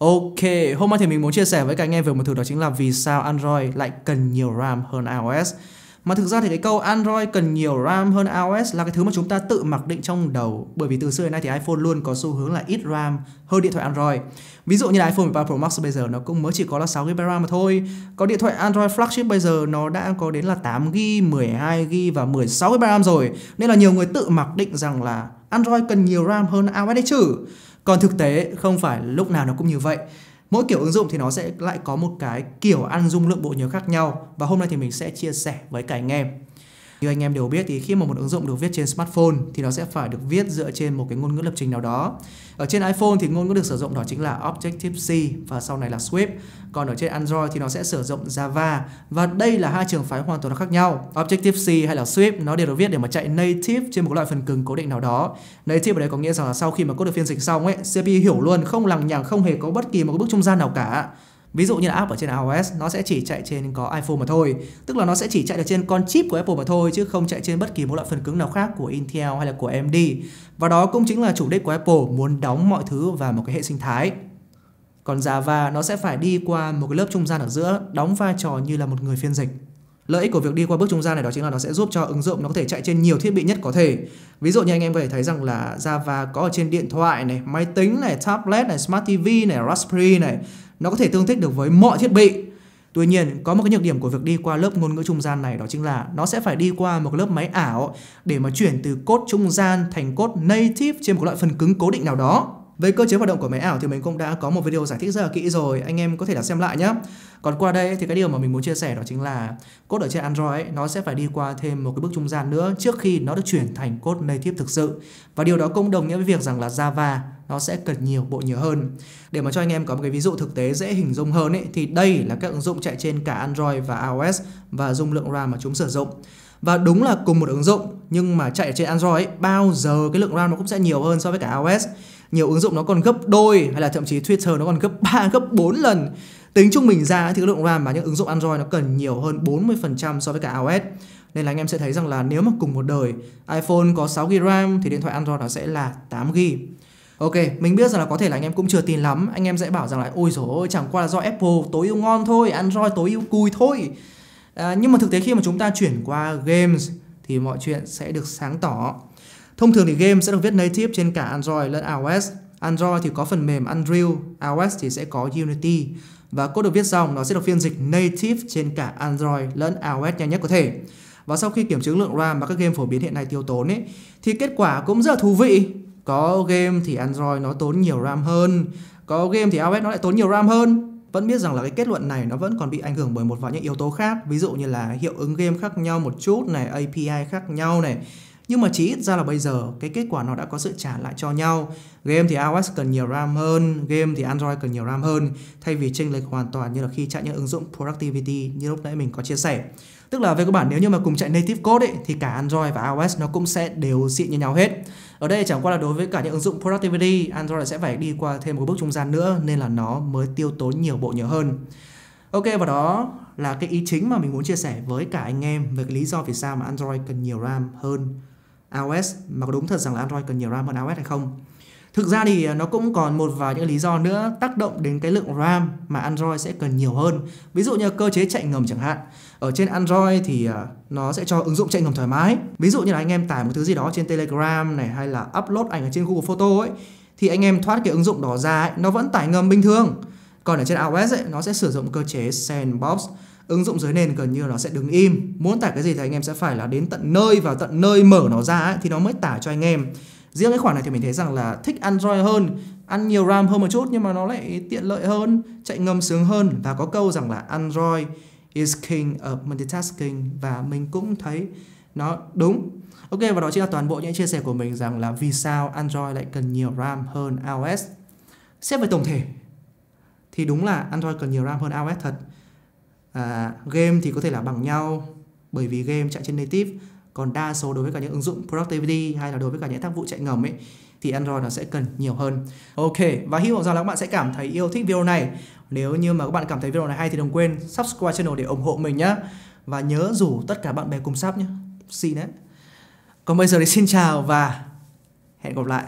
Ok, hôm nay thì mình muốn chia sẻ với cả anh em về một thứ đó chính là vì sao Android lại cần nhiều RAM hơn iOS. Mà thực ra thì cái câu Android cần nhiều RAM hơn iOS là cái thứ mà chúng ta tự mặc định trong đầu bởi vì từ xưa đến nay thì iPhone luôn có xu hướng là ít RAM hơn điện thoại Android. Ví dụ như là iPhone 13 Pro Max bây giờ nó cũng mới chỉ có là 6GB RAM mà thôi. Có điện thoại Android flagship bây giờ nó đã có đến là 8GB, 12GB và 16GB RAM rồi. Nên là nhiều người tự mặc định rằng là Android cần nhiều RAM hơn iOS đấy chứ còn thực tế không phải lúc nào nó cũng như vậy mỗi kiểu ứng dụng thì nó sẽ lại có một cái kiểu ăn dung lượng bộ nhớ khác nhau và hôm nay thì mình sẽ chia sẻ với cả anh em như anh em đều biết thì khi mà một ứng dụng được viết trên smartphone thì nó sẽ phải được viết dựa trên một cái ngôn ngữ lập trình nào đó. Ở trên iPhone thì ngôn ngữ được sử dụng đó chính là Objective-C và sau này là Swift. Còn ở trên Android thì nó sẽ sử dụng Java và đây là hai trường phái hoàn toàn khác nhau. Objective-C hay là Swift nó đều được viết để mà chạy native trên một loại phần cứng cố định nào đó. Native ở đây có nghĩa rằng là sau khi mà code được phiên dịch xong ấy, CPU hiểu luôn, không lằng nhằng, không hề có bất kỳ một cái bước trung gian nào cả. Ví dụ như là app ở trên iOS nó sẽ chỉ chạy trên có iPhone mà thôi, tức là nó sẽ chỉ chạy được trên con chip của Apple mà thôi chứ không chạy trên bất kỳ một loại phần cứng nào khác của Intel hay là của AMD. Và đó cũng chính là chủ đích của Apple muốn đóng mọi thứ vào một cái hệ sinh thái. Còn Java nó sẽ phải đi qua một cái lớp trung gian ở giữa, đóng vai trò như là một người phiên dịch lợi ích của việc đi qua bước trung gian này đó chính là nó sẽ giúp cho ứng dụng nó có thể chạy trên nhiều thiết bị nhất có thể ví dụ như anh em có thể thấy rằng là Java có ở trên điện thoại này máy tính này tablet này smart TV này Raspberry này nó có thể tương thích được với mọi thiết bị Tuy nhiên, có một cái nhược điểm của việc đi qua lớp ngôn ngữ trung gian này đó chính là nó sẽ phải đi qua một lớp máy ảo để mà chuyển từ cốt trung gian thành cốt native trên một loại phần cứng cố định nào đó. Về cơ chế hoạt động của máy ảo thì mình cũng đã có một video giải thích rất là kỹ rồi, anh em có thể là xem lại nhé. Còn qua đây thì cái điều mà mình muốn chia sẻ đó chính là code ở trên Android nó sẽ phải đi qua thêm một cái bước trung gian nữa trước khi nó được chuyển thành code native thực sự. Và điều đó cũng đồng nghĩa với việc rằng là Java nó sẽ cần nhiều bộ nhớ hơn. Để mà cho anh em có một cái ví dụ thực tế dễ hình dung hơn ấy, thì đây là các ứng dụng chạy trên cả Android và iOS và dung lượng RAM mà chúng sử dụng và đúng là cùng một ứng dụng nhưng mà chạy trên Android ấy, bao giờ cái lượng RAM nó cũng sẽ nhiều hơn so với cả iOS nhiều ứng dụng nó còn gấp đôi hay là thậm chí Twitter nó còn gấp 3, gấp 4 lần tính trung bình ra thì cái lượng RAM mà những ứng dụng Android nó cần nhiều hơn 40% so với cả iOS nên là anh em sẽ thấy rằng là nếu mà cùng một đời iPhone có 6GB RAM thì điện thoại Android nó sẽ là 8GB Ok, mình biết rằng là có thể là anh em cũng chưa tin lắm Anh em sẽ bảo rằng là ôi dồi ôi chẳng qua là do Apple tối ưu ngon thôi Android tối ưu cùi thôi Ờ, nhưng mà thực tế khi mà chúng ta chuyển qua games thì mọi chuyện sẽ được sáng tỏ thông thường thì game sẽ được viết native trên cả Android lẫn iOS Android thì có phần mềm Unreal iOS thì sẽ có Unity và code được viết dòng nó sẽ được phiên dịch native trên cả Android lẫn iOS nhanh nhất có thể và sau khi kiểm chứng lượng RAM mà các game phổ biến hiện nay tiêu tốn ấy, thì kết quả cũng rất là thú vị có game thì Android nó tốn nhiều RAM hơn có game thì iOS nó lại tốn nhiều RAM hơn vẫn biết rằng là cái kết luận này nó vẫn còn bị ảnh hưởng bởi một vài những yếu tố khác ví dụ như là hiệu ứng game khác nhau một chút này API khác nhau này nhưng mà chỉ ít ra là bây giờ cái kết quả nó đã có sự trả lại cho nhau. Game thì iOS cần nhiều RAM hơn, game thì Android cần nhiều RAM hơn thay vì chênh lệch hoàn toàn như là khi chạy những ứng dụng productivity như lúc nãy mình có chia sẻ. Tức là về cơ bản nếu như mà cùng chạy native code ấy, thì cả Android và iOS nó cũng sẽ đều xịn như nhau hết. Ở đây chẳng qua là đối với cả những ứng dụng productivity, Android sẽ phải đi qua thêm một bước trung gian nữa nên là nó mới tiêu tốn nhiều bộ nhớ hơn. Ok và đó là cái ý chính mà mình muốn chia sẻ với cả anh em về cái lý do vì sao mà Android cần nhiều RAM hơn iOS mà có đúng thật rằng là Android cần nhiều RAM hơn iOS hay không thực ra thì à, nó cũng còn một vài những lý do nữa tác động đến cái lượng RAM mà Android sẽ cần nhiều hơn ví dụ như cơ chế chạy ngầm chẳng hạn ở trên Android thì à, nó sẽ cho ứng dụng chạy ngầm thoải mái ví dụ như là anh em tải một thứ gì đó trên Telegram này hay là upload ảnh ở trên Google Photo ấy thì anh em thoát cái ứng dụng đó ra ấy, nó vẫn tải ngầm bình thường còn ở trên iOS ấy, nó sẽ sử dụng cơ chế sandbox ứng dụng dưới nền gần như nó sẽ đứng im muốn tải cái gì thì anh em sẽ phải là đến tận nơi và tận nơi mở nó ra ấy, thì nó mới tải cho anh em riêng cái khoản này thì mình thấy rằng là thích android hơn ăn nhiều ram hơn một chút nhưng mà nó lại tiện lợi hơn chạy ngầm sướng hơn và có câu rằng là android is king of multitasking và mình cũng thấy nó đúng ok và đó chính là toàn bộ những chia sẻ của mình rằng là vì sao android lại cần nhiều ram hơn ios xét về tổng thể thì đúng là android cần nhiều ram hơn ios thật à, game thì có thể là bằng nhau bởi vì game chạy trên native còn đa số đối với cả những ứng dụng productivity hay là đối với cả những tác vụ chạy ngầm ấy thì Android nó sẽ cần nhiều hơn. Ok, và hy vọng rằng là các bạn sẽ cảm thấy yêu thích video này. Nếu như mà các bạn cảm thấy video này hay thì đừng quên subscribe channel để ủng hộ mình nhé. Và nhớ rủ tất cả bạn bè cùng sub nhé. Xin đấy. Còn bây giờ thì xin chào và hẹn gặp lại.